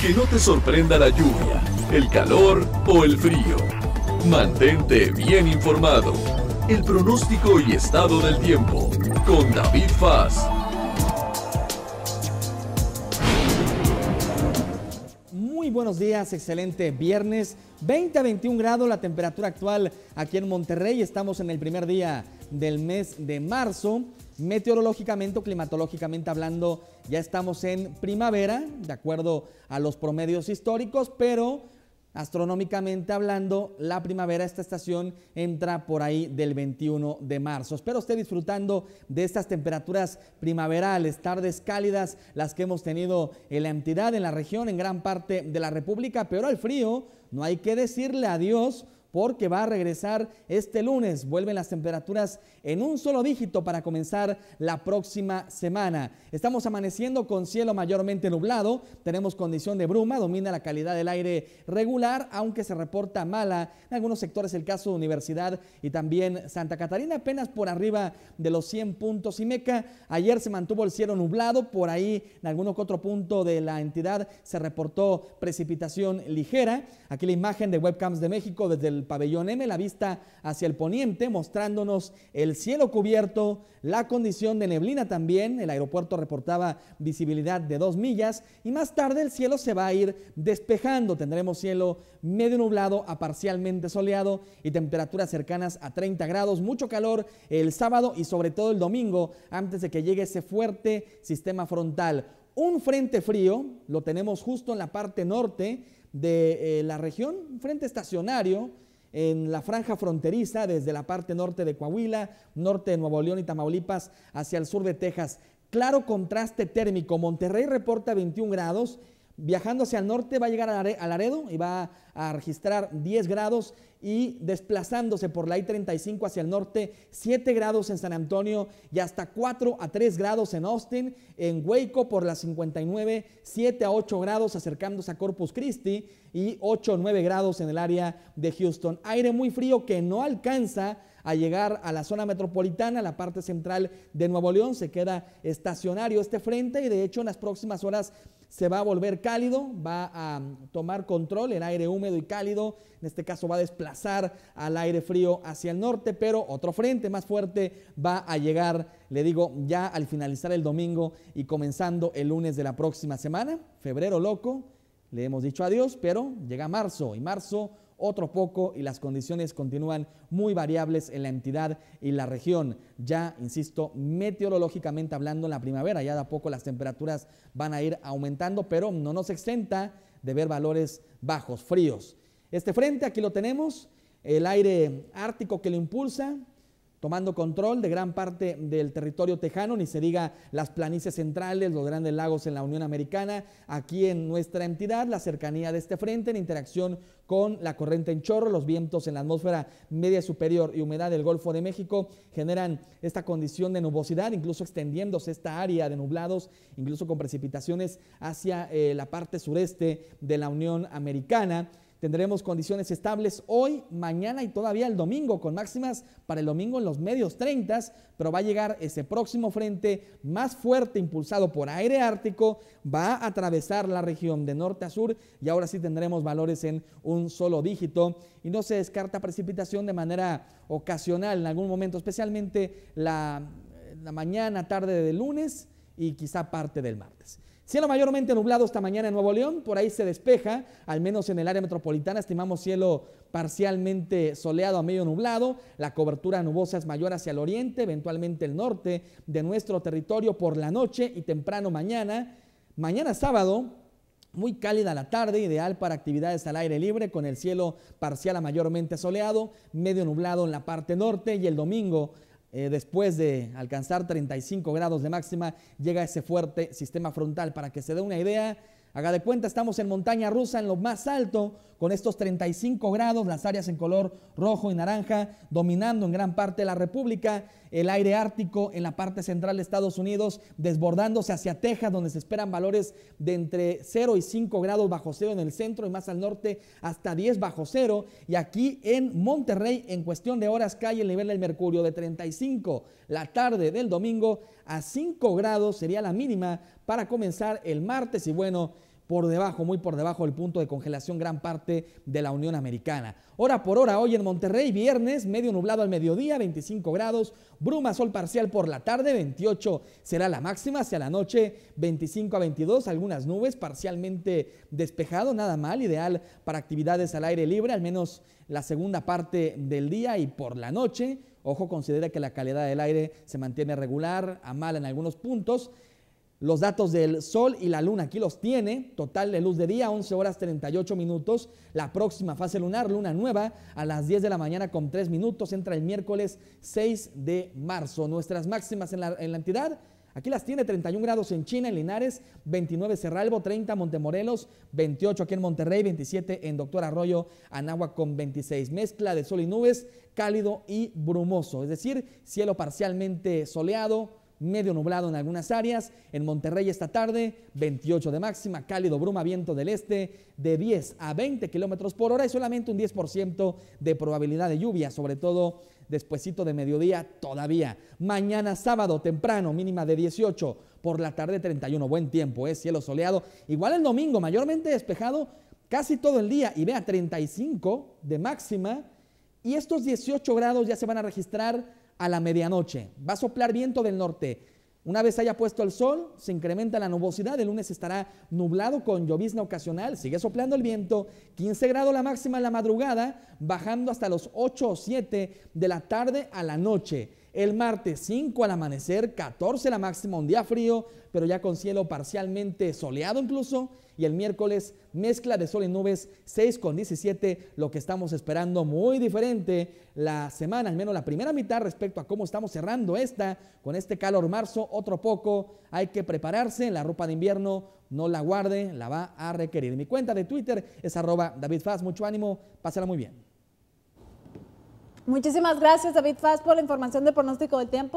Que no te sorprenda la lluvia, el calor o el frío. Mantente bien informado. El pronóstico y estado del tiempo con David Faz. Muy buenos días, excelente viernes. 20 a 21 grados la temperatura actual aquí en Monterrey. Estamos en el primer día del mes de marzo. Meteorológicamente o climatológicamente hablando, ya estamos en primavera, de acuerdo a los promedios históricos, pero astronómicamente hablando, la primavera, esta estación entra por ahí del 21 de marzo. Espero esté disfrutando de estas temperaturas primaverales, tardes cálidas, las que hemos tenido en la entidad, en la región, en gran parte de la República, pero al frío no hay que decirle adiós porque va a regresar este lunes. Vuelven las temperaturas en un solo dígito para comenzar la próxima semana. Estamos amaneciendo con cielo mayormente nublado, tenemos condición de bruma, domina la calidad del aire regular, aunque se reporta mala en algunos sectores, el caso de Universidad y también Santa Catarina, apenas por arriba de los 100 puntos y meca. Ayer se mantuvo el cielo nublado, por ahí en alguno otro punto de la entidad se reportó precipitación ligera. Aquí la imagen de webcams de México desde el el pabellón M la vista hacia el poniente, mostrándonos el cielo cubierto, la condición de neblina también, el aeropuerto reportaba visibilidad de dos millas y más tarde el cielo se va a ir despejando, tendremos cielo medio nublado a parcialmente soleado y temperaturas cercanas a 30 grados, mucho calor el sábado y sobre todo el domingo antes de que llegue ese fuerte sistema frontal. Un frente frío, lo tenemos justo en la parte norte de eh, la región, frente estacionario en la franja fronteriza desde la parte norte de Coahuila, norte de Nuevo León y Tamaulipas hacia el sur de Texas. Claro contraste térmico, Monterrey reporta 21 grados viajando hacia el norte va a llegar a Laredo y va a registrar 10 grados y desplazándose por la I-35 hacia el norte, 7 grados en San Antonio y hasta 4 a 3 grados en Austin, en Waco por la 59, 7 a 8 grados acercándose a Corpus Christi y 8 a 9 grados en el área de Houston. Aire muy frío que no alcanza a llegar a la zona metropolitana, la parte central de Nuevo León, se queda estacionario este frente y de hecho en las próximas horas se va a volver cálido, va a tomar control el aire húmedo y cálido, en este caso va a desplazar al aire frío hacia el norte, pero otro frente más fuerte va a llegar, le digo, ya al finalizar el domingo y comenzando el lunes de la próxima semana, febrero loco, le hemos dicho adiós, pero llega marzo y marzo otro poco y las condiciones continúan muy variables en la entidad y la región. Ya, insisto, meteorológicamente hablando en la primavera, ya de a poco las temperaturas van a ir aumentando, pero no nos exenta de ver valores bajos, fríos. Este frente aquí lo tenemos, el aire ártico que lo impulsa, tomando control de gran parte del territorio tejano, ni se diga las planicies centrales, los grandes lagos en la Unión Americana, aquí en nuestra entidad, la cercanía de este frente en interacción con la corriente en chorro, los vientos en la atmósfera media superior y humedad del Golfo de México generan esta condición de nubosidad, incluso extendiéndose esta área de nublados, incluso con precipitaciones hacia eh, la parte sureste de la Unión Americana. Tendremos condiciones estables hoy, mañana y todavía el domingo, con máximas para el domingo en los medios 30, pero va a llegar ese próximo frente más fuerte impulsado por aire ártico, va a atravesar la región de norte a sur y ahora sí tendremos valores en un solo dígito y no se descarta precipitación de manera ocasional en algún momento, especialmente la, la mañana, tarde de lunes y quizá parte del martes. Cielo mayormente nublado esta mañana en Nuevo León, por ahí se despeja, al menos en el área metropolitana estimamos cielo parcialmente soleado a medio nublado, la cobertura nubosa es mayor hacia el oriente, eventualmente el norte de nuestro territorio por la noche y temprano mañana. Mañana sábado, muy cálida la tarde, ideal para actividades al aire libre, con el cielo parcial a mayormente soleado, medio nublado en la parte norte y el domingo eh, después de alcanzar 35 grados de máxima, llega ese fuerte sistema frontal. Para que se dé una idea, Haga de cuenta, estamos en montaña rusa, en lo más alto, con estos 35 grados, las áreas en color rojo y naranja, dominando en gran parte la República, el aire ártico en la parte central de Estados Unidos, desbordándose hacia Texas, donde se esperan valores de entre 0 y 5 grados bajo cero en el centro y más al norte hasta 10 bajo cero. Y aquí en Monterrey, en cuestión de horas, cae el nivel del mercurio de 35 la tarde del domingo a 5 grados sería la mínima para comenzar el martes y bueno, por debajo, muy por debajo del punto de congelación gran parte de la Unión Americana. Hora por hora, hoy en Monterrey, viernes, medio nublado al mediodía, 25 grados, bruma, sol parcial por la tarde, 28 será la máxima, hacia la noche 25 a 22, algunas nubes, parcialmente despejado, nada mal, ideal para actividades al aire libre, al menos la segunda parte del día y por la noche. Ojo, considera que la calidad del aire se mantiene regular, a mal en algunos puntos los datos del sol y la luna. Aquí los tiene, total de luz de día, 11 horas 38 minutos. La próxima fase lunar, luna nueva, a las 10 de la mañana con 3 minutos, entra el miércoles 6 de marzo. Nuestras máximas en la, entidad. Aquí las tiene 31 grados en China, en Linares, 29 Cerralbo, 30 Montemorelos, 28 aquí en Monterrey, 27 en Doctor Arroyo, Anagua con 26. Mezcla de sol y nubes, cálido y brumoso, es decir, cielo parcialmente soleado, medio nublado en algunas áreas. En Monterrey esta tarde, 28 de máxima, cálido bruma, viento del este de 10 a 20 kilómetros por hora y solamente un 10% de probabilidad de lluvia, sobre todo despuesito de mediodía todavía. Mañana sábado temprano, mínima de 18, por la tarde 31, buen tiempo, es ¿eh? cielo soleado. Igual el domingo, mayormente despejado casi todo el día y vea 35 de máxima. Y estos 18 grados ya se van a registrar a la medianoche. Va a soplar viento del norte. Una vez haya puesto el sol, se incrementa la nubosidad. El lunes estará nublado con llovizna ocasional. Sigue soplando el viento. 15 grados la máxima en la madrugada, bajando hasta los 8 o 7 de la tarde a la noche. El martes 5 al amanecer, 14 la máxima, un día frío, pero ya con cielo parcialmente soleado incluso. Y el miércoles mezcla de sol y nubes 6 con 17, lo que estamos esperando muy diferente la semana, al menos la primera mitad respecto a cómo estamos cerrando esta con este calor marzo, otro poco, hay que prepararse, la ropa de invierno no la guarde, la va a requerir. Mi cuenta de Twitter es arroba David mucho ánimo, pásala muy bien. Muchísimas gracias, David Faz, por la información de pronóstico del tiempo.